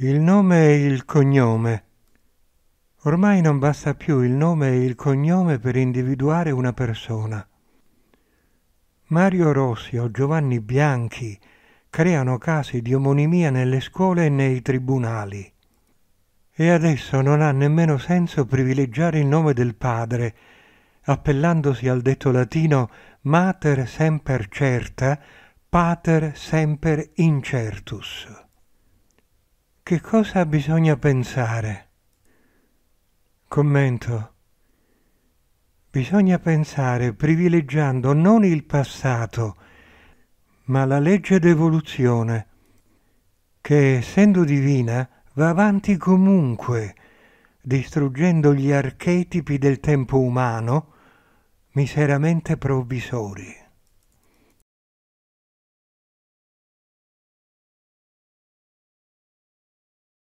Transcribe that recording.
Il nome e il cognome. Ormai non basta più il nome e il cognome per individuare una persona. Mario Rossi o Giovanni Bianchi creano casi di omonimia nelle scuole e nei tribunali. E adesso non ha nemmeno senso privilegiare il nome del padre, appellandosi al detto latino mater semper certa, pater semper incertus che cosa bisogna pensare? Commento. Bisogna pensare privilegiando non il passato, ma la legge d'evoluzione, che essendo divina va avanti comunque, distruggendo gli archetipi del tempo umano, miseramente provvisori.